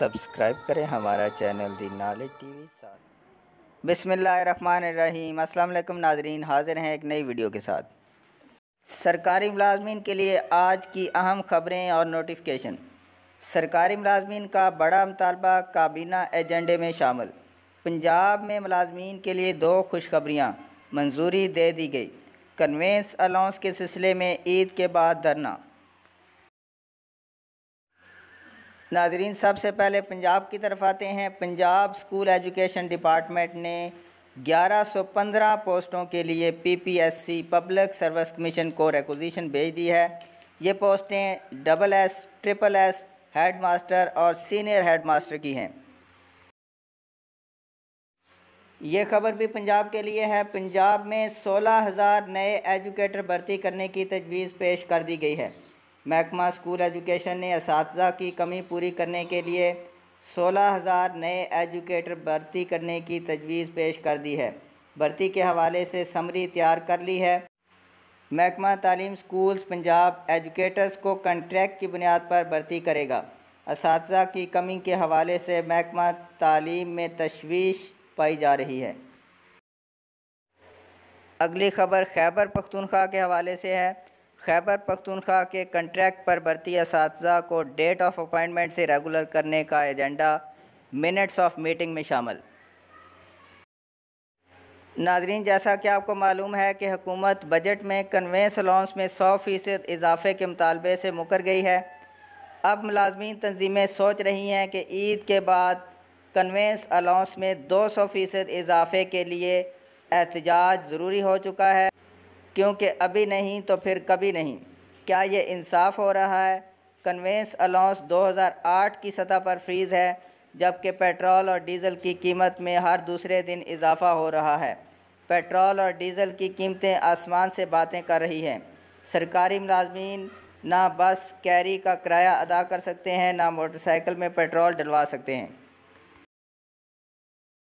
subscribe करें हमारा channel the knowledge T V बिसमीम अल्लाम नाजरीन हाजिर हैं एक नई वीडियो के साथ सरकारी मुलाजमीन के लिए आज की अहम खबरें और नोटिफिकेशन सरकारी मुलाजमीन का बड़ा मुतालबा काबीना एजेंडे में शामिल पंजाब में मुलाजमीन के लिए दो खुशखबरियाँ मंजूरी दे दी गई कन्वेंस अलाउंस के सिलसिले में ईद के बाद धरना नाजरीन सबसे पहले पंजाब की तरफ आते हैं पंजाब स्कूल एजुकेशन डिपार्टमेंट ने 1115 पोस्टों के लिए पीपीएससी पब्लिक सर्विस कमीशन को रेकोजीशन भेज दी है ये पोस्टें double S triple S head master और सीनियर हेड मास्टर की हैं ये खबर भी पंजाब के लिए है पंजाब में 16000 नए एजुकेटर भर्ती करने की तजवीज़ पेश कर दी गई है महकमा स्कूल एजुकेशन ने इस की कमी पूरी करने के लिए सोलह हज़ार नए एजुकेटर भर्ती करने की तजवीज़ पेश कर दी है भर्ती के हवाले से समरी तैयार कर ली है महकमा तालीम स्कूल्स पंजाब एजुकेटर्स को कंट्रैक्ट की बुनियाद पर भर्ती करेगा इस की कमी के हवाले से महकमा तालीम में तशवीश पाई जा रही है अगली खबर खैबर पख्तूनख्वा के हवाले से है खैबर पख्तूनख्वा के कंट्रैक्ट पर भर्ती इस को डेट ऑफ अपॉइंटमेंट से रेगुलर करने का एजेंडा मिनट्स ऑफ मीटिंग में शामिल नाजरीन जैसा कि आपको मालूम है कि हुकूमत बजट में कन्वेंस अलाउंस में सौ फ़ीसद इजाफे के मुतालबे से मुकर गई है अब मुलाजमी तंजीमें सोच रही हैं कि ईद के बाद कन्वेंस अलाउंस में दो सौ फ़ीसद इजाफे के लिए एहतजाज ज़रूरी हो चुका है क्योंकि अभी नहीं तो फिर कभी नहीं क्या ये इंसाफ हो रहा है कन्वेंस अलाउंस 2008 की सतह पर फ्रीज़ है जबकि पेट्रोल और डीज़ल की कीमत में हर दूसरे दिन इजाफा हो रहा है पेट्रोल और डीज़ल की कीमतें आसमान से बातें कर रही हैं सरकारी मुलाजमीन ना बस कैरी का किराया अदा कर सकते हैं ना मोटरसाइकिल में पेट्रोल डलवा सकते हैं